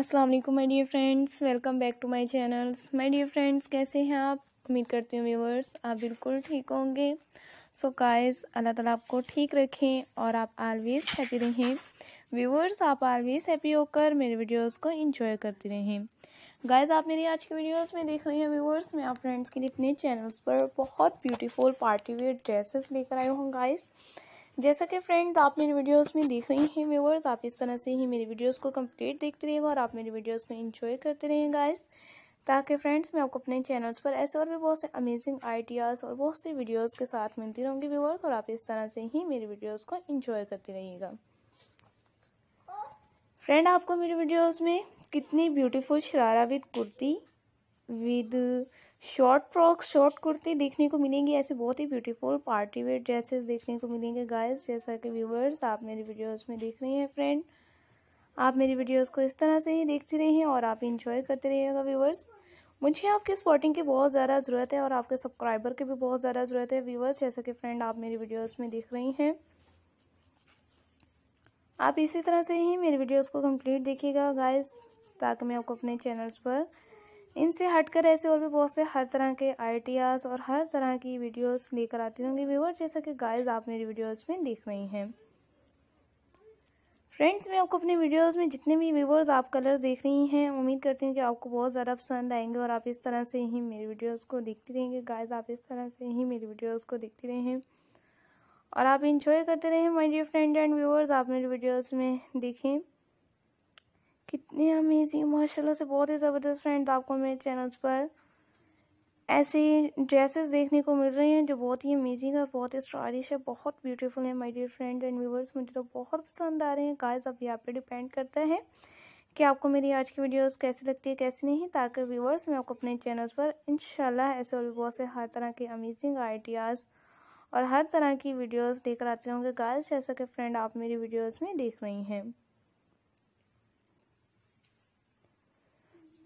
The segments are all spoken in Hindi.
अस्सलाम वालेकुम my dear friends welcome back to my channels my dear friends कैसे हैं आप उम्मीद करती हूँ व्यूवर्स आप बिल्कुल ठीक होंगे सो गाइस अल्लाह ताला आपको ठीक रखें और आप आलवेज़ हैप्पी रहें व्यूवर्स आप आलवेज़ हैप्पी होकर मेरे वीडियोस को इंजॉय करते रहें गाइस आप मेरी आज की वीडियोस में देख रहे हैं व्यूवर्स मैं आप फ्रेंड्स के लिए अपने चैनल्स पर बहुत ब्यूटीफुल पार्टी वेयर ड्रेसेस लेकर आई हूँ गाइज़ जैसा कि फ्रेंड्स आप मेरी वीडियोस में देख रही हैं व्यूवर्स आप इस तरह से ही मेरी वीडियोस को कंप्लीट देखते रहेगा और आप मेरी वीडियोस को एंजॉय करते रहें गाइस ताकि फ्रेंड्स मैं आपको अपने चैनल्स पर ऐसे और भी बहुत से अमेजिंग आइडियाज़ और बहुत सी वीडियोज़ के साथ मिलती रहूँगी व्यूवर्स और आप इस तरह से ही मेरी वीडियोज़ को इन्जॉय करते रहिएगा फ्रेंड आपको मेरी वीडियोज़ में कितनी beautiful sharara with kurti with short frocks short kurti देखने को मिलेंगी ऐसे बहुत ही ब्यूटीफुल पार्टी वेयर ड्रेसेस देखने को मिलेंगे गाइस जैसा कि व्यूवर्स आप मेरी वीडियोस में देख रहे हैं फ्रेंड आप मेरी वीडियोस को इस तरह से ही देखते हैं और आप इंजॉय करते रहिएगा व्यूवर्स मुझे आपके स्पॉटिंग की बहुत ज़्यादा ज़रूरत है और आपके सब्सक्राइबर की भी बहुत ज़्यादा ज़रूरत है व्यूवर्स जैसा कि फ्रेंड आप मेरी वीडियोज़ में देख रही हैं आप इसी तरह से ही मेरी वीडियोज को कम्प्लीट देखिएगा गाइस ताकि मैं आपको अपने चैनल्स पर इनसे हटकर ऐसे और भी बहुत से हर तरह के आइडियाज़ और हर तरह की वीडियोस लेकर आती रहूँगी व्यूवर जैसा कि गाइस आप मेरी वीडियोस में देख रही हैं फ्रेंड्स मैं आपको अपने वीडियोस में जितने भी व्यूवर्स आप कलर्स देख रही हैं उम्मीद करती हूँ कि आपको बहुत ज़्यादा पसंद आएंगे और आप इस तरह से ही मेरी वीडियोज़ को देखती रहेंगे गाइज आप इस तरह से ही मेरी वीडियोज को देखती रहें और आप इंजॉय करते रहें my dear friend and viewers आप मेरी वीडियोज़ में देखें कितने अमेजिंग माशाल्लाह से बहुत ही ज़बरदस्त फ्रेंड आपको मेरे चैनल्स पर ऐसे ड्रेसेस देखने को मिल रही हैं जो बहुत ही अमेजिंग है बहुत ही स्टाइलिश है बहुत ब्यूटीफुल है my dear friend and viewers मुझे तो बहुत पसंद आ रहे हैं गाइस अब यहाँ पे डिपेंड करता है कि आपको मेरी आज की वीडियोस कैसी लगती है कैसी नहीं ताकि व्यूवर्स मैं आपको अपने चैनल्स पर इंशाल्लाह ऐसे और बहुत से हर तरह के अमेजिंग आइडियाज़ और हर तरह की देख कर आते होंगे गाइस जैसा कि फ्रेंड आप मेरी वीडियोज़ में देख रही हैं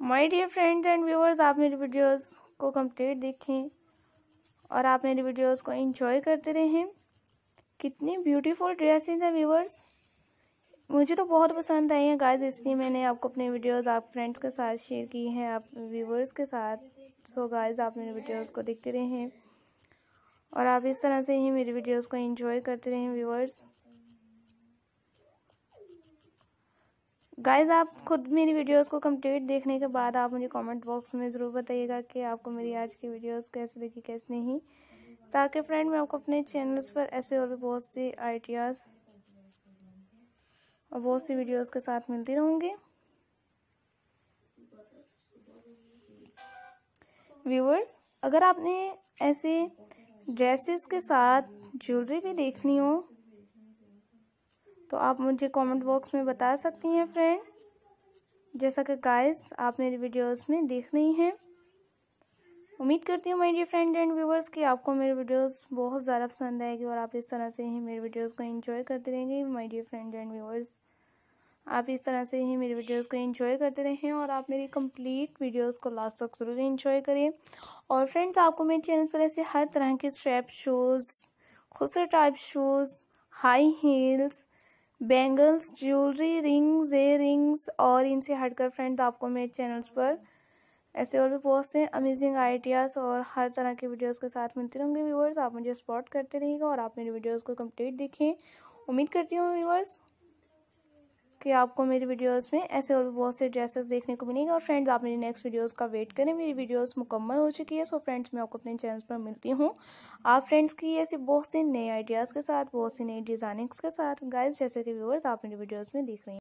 my dear friends and viewers आप मेरी वीडियोस को कंप्लीट देखें और आप मेरी वीडियोस को एंजॉय करते रहें कितनी ब्यूटीफुल ड्रेसेस हैं व्यूअर्स मुझे तो बहुत पसंद आई हैं गाइस इसलिए मैंने आपको अपनी वीडियोस आप फ्रेंड्स के साथ शेयर की हैं आप व्यूअर्स के साथ सो so गाइस आप मेरी वीडियोस को देखते रहें और आप इस तरह से ही मेरी वीडियोस को एंजॉय करते रहें व्यूअर्स गाइज आप खुद मेरी वीडियोस को कंप्लीट देखने के बाद आप मुझे कमेंट बॉक्स में ज़रूर बताइएगा कि आपको मेरी आज की वीडियोस कैसे देखी कैसे नहीं ताकि फ्रेंड मैं आपको अपने चैनल्स पर ऐसे और भी बहुत सी आइडियाज़ और बहुत सी वीडियोस के साथ मिलती रहूँगी व्यूवर्स अगर आपने ऐसे ड्रेसेस के साथ ज्वेलरी भी देखनी हो तो आप मुझे कमेंट बॉक्स में बता सकती हैं फ्रेंड जैसा कि गाइस आप मेरी वीडियोस में देख रही हैं उम्मीद करती हूँ मेरी फ्रेंड एंड व्यूवर्स कि आपको मेरी वीडियोस बहुत ज़्यादा पसंद आएगी और आप इस तरह से ही मेरी वीडियोस को एंजॉय करते रहेंगे मेरी डी फ्रेंड एंड व्यूवर्स आप इस तरह से ही मेरी वीडियोस को इंजॉय करते रहें और आप मेरी कंप्लीट वीडियोस को लास्ट तक ज़रूर इंजॉय करें और फ्रेंड्स आपको मेरे चैनल पर ऐसे हर तरह के स्ट्रैप शूज़ खुसर type shoes high heels bangles jewellery rings earrings और इनसे हटकर फ्रेंड्स तो आपको मेरे चैनल्स पर ऐसे और भी बहुत से अमेजिंग आइडियाज़ और हर तरह के वीडियोस के साथ मिलते रहेंगे व्यूवर्स आप मुझे सपोर्ट करते रहिएगा और आप मेरे वीडियोस को कंप्लीट देखें उम्मीद करती हूँ व्यूवर्स कि आपको मेरी वीडियोस में ऐसे और बहुत से ड्रेसेस देखने को मिलेंगे और फ्रेंड्स आप मेरी नेक्स्ट वीडियोस का वेट करें मेरी वीडियोस मुकम्मल हो चुकी है सो फ्रेंड्स मैं आपको अपने चैनल पर मिलती हूँ आप फ्रेंड्स की ऐसे बहुत से नए आइडियाज़ के साथ बहुत सी नई डिज़ाइनिंग्स के साथ गाइज जैसे कि व्यूअर्स आप मेरी वीडियोज़ में देख रहे हैं